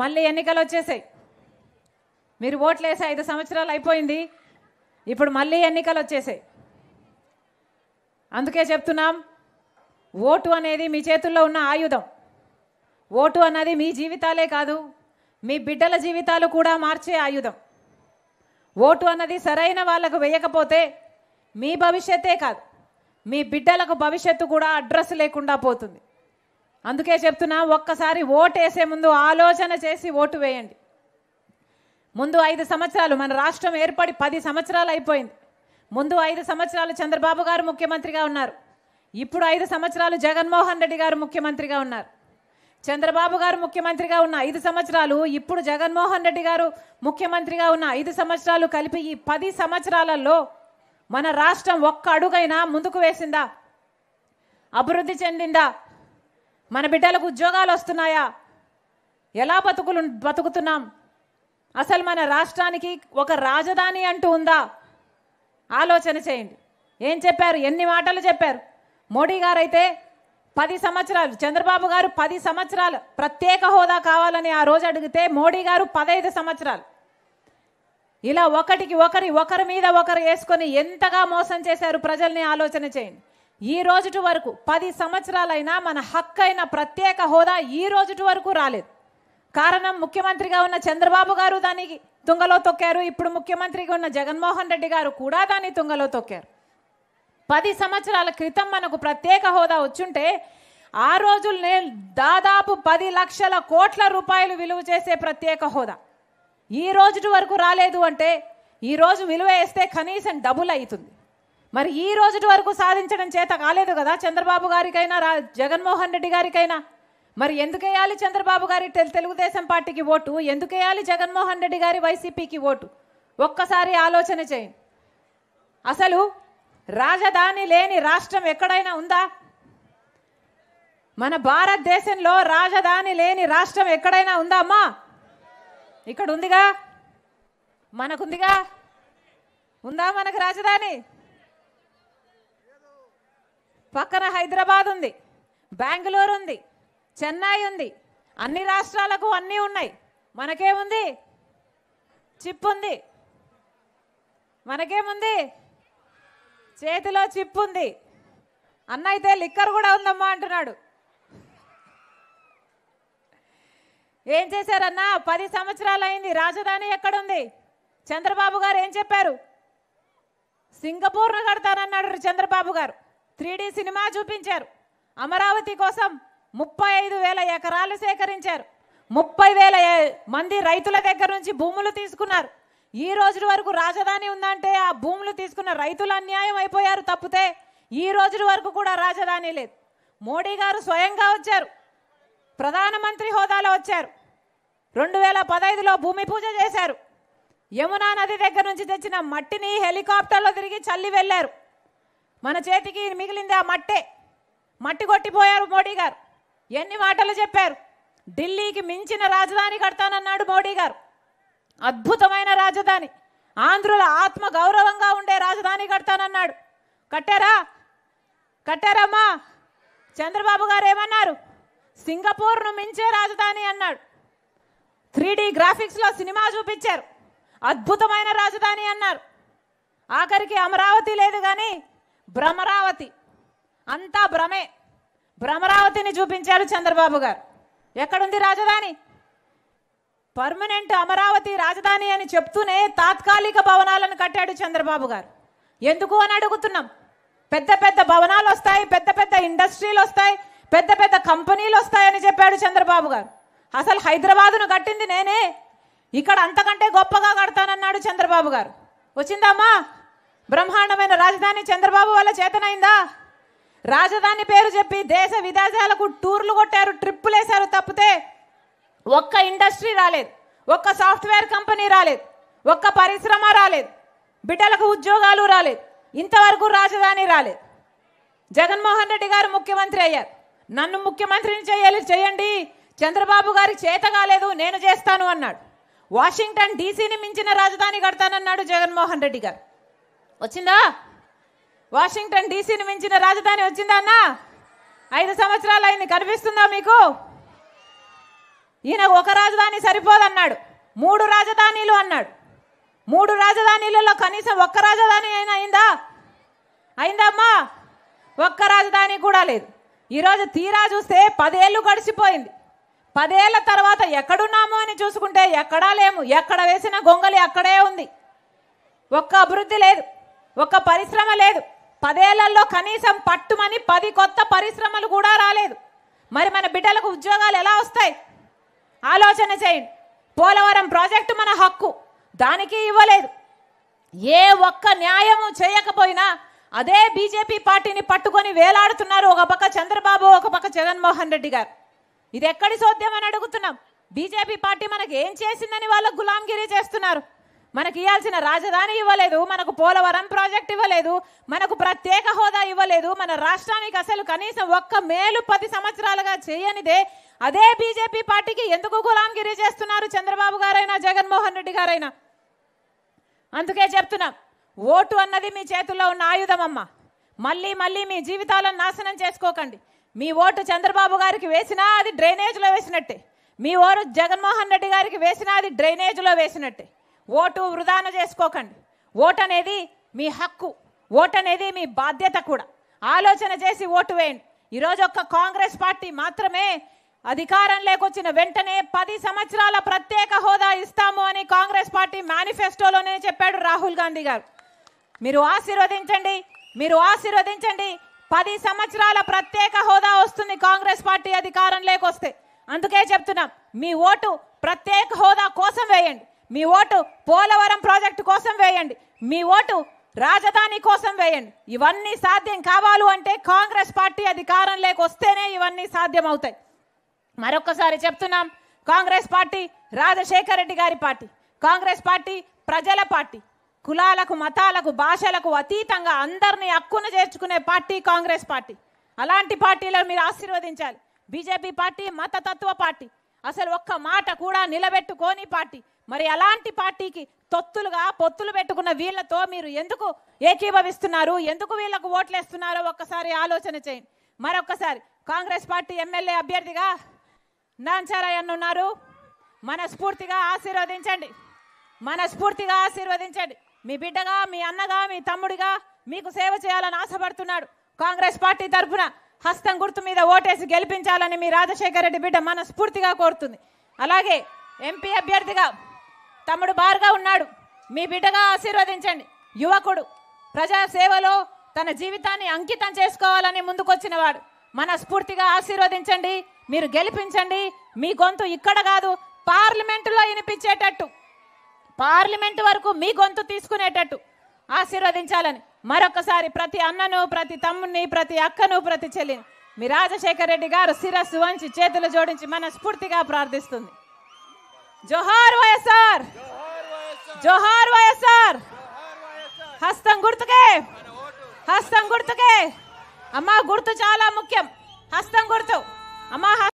మళ్ళీ ఎన్నికలు వచ్చేసాయి మీరు ఓట్లు వేసే ఐదు సంవత్సరాలు అయిపోయింది ఇప్పుడు మళ్ళీ ఎన్నికలు వచ్చేసాయి అందుకే చెప్తున్నాం ఓటు అనేది మీ చేతుల్లో ఉన్న ఆయుధం ఓటు అన్నది మీ జీవితాలే కాదు మీ బిడ్డల జీవితాలు కూడా మార్చే ఆయుధం ఓటు అన్నది సరైన వాళ్ళకు వేయకపోతే మీ భవిష్యత్తే కాదు మీ బిడ్డలకు భవిష్యత్తు కూడా అడ్రస్ లేకుండా పోతుంది అందుకే చెప్తున్నా ఒక్కసారి ఓటు వేసే ముందు ఆలోచన చేసి ఓటు వేయండి ముందు ఐదు సంవత్సరాలు మన రాష్ట్రం ఏర్పడి పది సంవత్సరాలు అయిపోయింది ముందు ఐదు సంవత్సరాలు చంద్రబాబు గారు ముఖ్యమంత్రిగా ఉన్నారు ఇప్పుడు ఐదు సంవత్సరాలు జగన్మోహన్ రెడ్డి గారు ముఖ్యమంత్రిగా ఉన్నారు చంద్రబాబు గారు ముఖ్యమంత్రిగా ఉన్న ఐదు సంవత్సరాలు ఇప్పుడు జగన్మోహన్ రెడ్డి గారు ముఖ్యమంత్రిగా ఉన్న ఐదు సంవత్సరాలు కలిపి ఈ పది సంవత్సరాలలో మన రాష్ట్రం ఒక్క అడుగైనా ముందుకు వేసిందా అభివృద్ధి చెందిందా మన బిడ్డలకు ఉద్యోగాలు వస్తున్నాయా ఎలా బతుకులు బతుకుతున్నాం అసలు మన రాష్ట్రానికి ఒక రాజధాని అంటూ ఉందా ఆలోచన చేయండి ఏం చెప్పారు ఎన్ని మాటలు చెప్పారు మోడీ గారు అయితే పది సంవత్సరాలు చంద్రబాబు గారు పది సంవత్సరాలు ప్రత్యేక హోదా కావాలని ఆ రోజు అడిగితే మోడీ గారు పదహైదు సంవత్సరాలు ఇలా ఒకటికి ఒకరి ఒకరి మీద ఒకరు వేసుకొని ఎంతగా మోసం చేశారు ప్రజల్ని ఆలోచన చేయండి ఈ రోజుటి వరకు పది సంవత్సరాలైనా మన హక్కైన ప్రత్యేక హోదా ఈ రోజుటి వరకు రాలేదు కారణం ముఖ్యమంత్రిగా ఉన్న చంద్రబాబు గారు దానికి తుంగలో తొక్కారు ఇప్పుడు ముఖ్యమంత్రిగా ఉన్న జగన్మోహన్ రెడ్డి గారు కూడా దాన్ని తుంగలో తొక్కారు పది సంవత్సరాల క్రితం మనకు ప్రత్యేక హోదా వచ్చుంటే ఆ రోజుల్నే దాదాపు పది లక్షల కోట్ల రూపాయలు విలువ చేసే ప్రత్యేక హోదా ఈ రోజుటి వరకు రాలేదు అంటే ఈరోజు విలువ వేస్తే కనీసం డబుల్ అవుతుంది మరి ఈ రోజు వరకు సాధించడం చేత కాలేదు కదా చంద్రబాబు గారికైనా రా జగన్మోహన్ రెడ్డి గారికైనా మరి ఎందుకేయాలి చంద్రబాబు గారి తెలుగుదేశం పార్టీకి ఓటు ఎందుకేయాలి జగన్మోహన్ రెడ్డి గారి వైసీపీకి ఓటు ఒక్కసారి ఆలోచన చేయండి అసలు రాజధాని లేని రాష్ట్రం ఎక్కడైనా ఉందా మన భారతదేశంలో రాజధాని లేని రాష్ట్రం ఎక్కడైనా ఉందా అమ్మా ఇక్కడ ఉందిగా మనకుందిగా ఉందా మనకు రాజధాని పక్కన హైదరాబాద్ ఉంది బెంగళూరు ఉంది చెన్నై ఉంది అన్ని రాష్ట్రాలకు అన్నీ ఉన్నాయి మనకేముంది చిప్ ఉంది మనకేముంది చేతిలో చిప్ ఉంది అన్న అయితే లిక్కర్ కూడా ఉందమ్మా అంటున్నాడు ఏం చేశారన్నా పది సంవత్సరాలు అయింది రాజధాని ఎక్కడుంది చంద్రబాబు గారు ఏం చెప్పారు సింగపూర్ను కడతానన్నాడు చంద్రబాబు గారు త్రీడీ సినిమా చూపించారు అమరావతి కోసం ముప్పై ఐదు వేల ఎకరాలు సేకరించారు ముప్పై వేల మంది రైతుల దగ్గర నుంచి భూములు తీసుకున్నారు ఈ రోజు వరకు రాజధాని ఉందంటే ఆ భూములు తీసుకున్న రైతులు అన్యాయం అయిపోయారు తప్పితే ఈ రోజు వరకు కూడా రాజధాని లేదు మోడీ గారు స్వయంగా వచ్చారు ప్రధానమంత్రి హోదాలో వచ్చారు రెండు వేల పదైదులో భూమి పూజ చేశారు యమునా నది దగ్గర నుంచి తెచ్చిన మట్టిని హెలికాప్టర్లో తిరిగి చల్లి వెళ్ళారు మన చేతికి మిగిలింది ఆ మట్టే మట్టి కొట్టిపోయారు మోడీ గారు ఎన్ని మాటలు చెప్పారు ఢిల్లీకి మించిన రాజధాని కడతానన్నాడు మోడీ గారు అద్భుతమైన రాజధాని ఆంధ్రుల ఆత్మ గౌరవంగా ఉండే రాజధాని కడతానన్నాడు కట్టారా కట్టారమ్మా చంద్రబాబు గారు ఏమన్నారు సింగపూర్ను మించే రాజధాని అన్నాడు త్రీ గ్రాఫిక్స్లో సినిమా చూపించారు అద్భుతమైన రాజధాని అన్నారు ఆఖరికి అమరావతి లేదు కానీ భ్రమరావతి అంతా భ్రమే భ్రమరావతిని చూపించారు చంద్రబాబు గారు ఎక్కడుంది రాజధాని పర్మనెంట్ అమరావతి రాజధాని అని చెప్తూనే తాత్కాలిక భవనాలను కట్టాడు చంద్రబాబు గారు ఎందుకు అని అడుగుతున్నాం పెద్ద పెద్ద భవనాలు వస్తాయి పెద్ద పెద్ద ఇండస్ట్రీలు వస్తాయి పెద్ద పెద్ద కంపెనీలు వస్తాయని చెప్పాడు చంద్రబాబు గారు అసలు హైదరాబాదును కట్టింది నేనే ఇక్కడ అంతకంటే గొప్పగా కడతానన్నాడు చంద్రబాబు గారు వచ్చిందమ్మా బ్రహ్మాండమైన రాజధాని చంద్రబాబు వల్ల చేతనైందా రాజధాని పేరు చెప్పి దేశ విదేశాలకు టూర్లు కొట్టారు ట్రిప్పులు వేశారు తప్పితే ఒక్క ఇండస్ట్రీ రాలేదు ఒక్క సాఫ్ట్వేర్ కంపెనీ రాలేదు ఒక్క పరిశ్రమ రాలేదు బిడ్డలకు ఉద్యోగాలు రాలేదు ఇంతవరకు రాజధాని రాలేదు జగన్మోహన్ రెడ్డి గారు ముఖ్యమంత్రి అయ్యారు నన్ను ముఖ్యమంత్రిని చేయాలి చేయండి చంద్రబాబు గారి చేత కాలేదు నేను చేస్తాను అన్నాడు వాషింగ్టన్ డీసీని మించిన రాజధాని కడతానన్నాడు జగన్మోహన్ రెడ్డి గారు వచ్చిందా వాషింగ్టన్ డీసీని మించిన రాజధాని వచ్చిందా అన్న ఐదు సంవత్సరాలు అయింది కనిపిస్తుందా మీకు ఈయన ఒక రాజధాని సరిపోదన్నాడు మూడు రాజధానిలు అన్నాడు మూడు రాజధానిలలో కనీసం ఒక్క రాజధాని అయినా అయిందా అయిందమ్మా ఒక్క రాజధాని కూడా లేదు ఈరోజు తీరా చూస్తే పదేళ్ళు గడిచిపోయింది పదేళ్ల తర్వాత ఎక్కడున్నాము అని చూసుకుంటే ఎక్కడా లేము ఎక్కడ వేసిన గొంగలి అక్కడే ఉంది ఒక్క అభివృద్ధి లేదు ఒక పరిశ్రమ లేదు పదేళ్లలో కనీసం పట్టుమని పది కొత్త పరిశ్రమలు కూడా రాలేదు మరి మన బిడ్డలకు ఉద్యోగాలు ఎలా వస్తాయి ఆలోచన చేయండి పోలవరం ప్రాజెక్టు మన హక్కు దానికి ఇవ్వలేదు ఏ ఒక్క న్యాయము చేయకపోయినా అదే బీజేపీ పార్టీని పట్టుకొని వేలాడుతున్నారు ఒక పక్క చంద్రబాబు ఒక పక్క జగన్మోహన్ రెడ్డి గారు ఇది ఎక్కడి సోద్యం అని అడుగుతున్నాం బీజేపీ పార్టీ మనకు ఏం చేసిందని వాళ్ళకు గులాంగిరి చేస్తున్నారు మనకి ఇవ్వాల్సిన రాజధాని ఇవ్వలేదు మనకు పోలవరం ప్రాజెక్ట్ ఇవ్వలేదు మనకు ప్రత్యేక హోదా ఇవ్వలేదు మన రాష్ట్రానికి అసలు కనీసం ఒక్క మేలు పది సంవత్సరాలుగా చేయనిదే అదే బీజేపీ పార్టీకి ఎందుకు గులాంగిరి చేస్తున్నారు చంద్రబాబు గారైనా జగన్మోహన్ రెడ్డి గారైనా అందుకే చెప్తున్నాం ఓటు అన్నది మీ చేతుల్లో ఉన్న అమ్మ మళ్ళీ మళ్ళీ మీ జీవితాలను నాశనం చేసుకోకండి మీ ఓటు చంద్రబాబు గారికి వేసినా అది డ్రైనేజ్లో వేసినట్టే మీ ఓరు జగన్మోహన్ రెడ్డి గారికి వేసినా అది డ్రైనేజ్లో వేసినట్టే ఓటు వృధాన చేసుకోకండి ఓటు అనేది మీ హక్కు ఓటు అనేది మీ బాధ్యత కూడా ఆలోచన చేసి ఓటు వేయండి ఈరోజు ఒక్క కాంగ్రెస్ పార్టీ మాత్రమే అధికారం లేకొచ్చిన వెంటనే పది సంవత్సరాల ప్రత్యేక హోదా ఇస్తాము అని కాంగ్రెస్ పార్టీ మేనిఫెస్టోలోనే చెప్పాడు రాహుల్ గాంధీ గారు మీరు ఆశీర్వదించండి మీరు ఆశీర్వదించండి పది సంవత్సరాల ప్రత్యేక హోదా వస్తుంది కాంగ్రెస్ పార్టీ అధికారం లేకొస్తే అందుకే చెప్తున్నాం మీ ఓటు ప్రత్యేక హోదా కోసం వేయండి మీ ఓటు పోలవరం ప్రాజెక్టు కోసం వేయండి మీ ఓటు రాజధాని కోసం వేయండి ఇవన్నీ సాధ్యం కావాలి అంటే కాంగ్రెస్ పార్టీ అధికారం లేకొస్తేనే ఇవన్నీ సాధ్యం అవుతాయి మరొకసారి చెప్తున్నాం కాంగ్రెస్ పార్టీ రాజశేఖర రెడ్డి గారి పార్టీ కాంగ్రెస్ పార్టీ ప్రజల పార్టీ కులాలకు మతాలకు భాషలకు అతీతంగా అందరినీ హక్కును చేర్చుకునే పార్టీ కాంగ్రెస్ పార్టీ అలాంటి పార్టీలను మీరు ఆశీర్వదించాలి బీజేపీ పార్టీ మతతత్వ పార్టీ అసలు ఒక్క మాట కూడా నిలబెట్టుకోని పార్టీ మరి అలాంటి పార్టీకి తొత్తులుగా పొత్తులు పెట్టుకున్న వీళ్లతో మీరు ఎందుకు ఏకీభవిస్తున్నారు ఎందుకు వీళ్లకు ఓట్లేస్తున్నారో ఒక్కసారి ఆలోచన చేయండి మరొక్కసారి కాంగ్రెస్ పార్టీ ఎమ్మెల్యే అభ్యర్థిగా నాన్సారాయన్ ఉన్నారు మనస్ఫూర్తిగా ఆశీర్వదించండి మనస్ఫూర్తిగా ఆశీర్వదించండి మీ బిడ్డగా మీ అన్నగా మీ తమ్ముడిగా మీకు సేవ చేయాలని ఆశపడుతున్నాడు కాంగ్రెస్ పార్టీ తరఫున హస్తం గుర్తు మీద ఓటేసి గెలిపించాలని మీ రాజశేఖర రెడ్డి బిడ్డ మనస్ఫూర్తిగా కోరుతుంది అలాగే ఎంపీ అభ్యర్థిగా తమ్ముడు బారుగా ఉన్నాడు మీ బిడ్డగా ఆశీర్వదించండి యువకుడు ప్రజా సేవలో తన జీవితాన్ని అంకితం చేసుకోవాలని ముందుకొచ్చినవాడు మనస్ఫూర్తిగా ఆశీర్వదించండి మీరు గెలిపించండి మీ గొంతు ఇక్కడ కాదు పార్లమెంటులో వినిపించేటట్టు పార్లమెంట్ వరకు మీ గొంతు తీసుకునేటట్టు ఆశీర్వదించాలని మరొకసారి ప్రతి అన్నను ప్రతి తమ్ముని ప్రతి అక్కను ప్రతి చెల్లిని మీ రాజశేఖర రెడ్డి గారు శిరస్సు వంచి చేతులు జోడించి మనస్ఫూర్తిగా ప్రార్థిస్తుంది జోహార్ వైఎస్ఆర్ జోహార్ వైఎస్ఆర్ హస్తం గుర్తుకే హస్తం గుర్తుకే అమ్మా గుర్తు చాలా ముఖ్యం హస్తం గుర్తు అమ్మా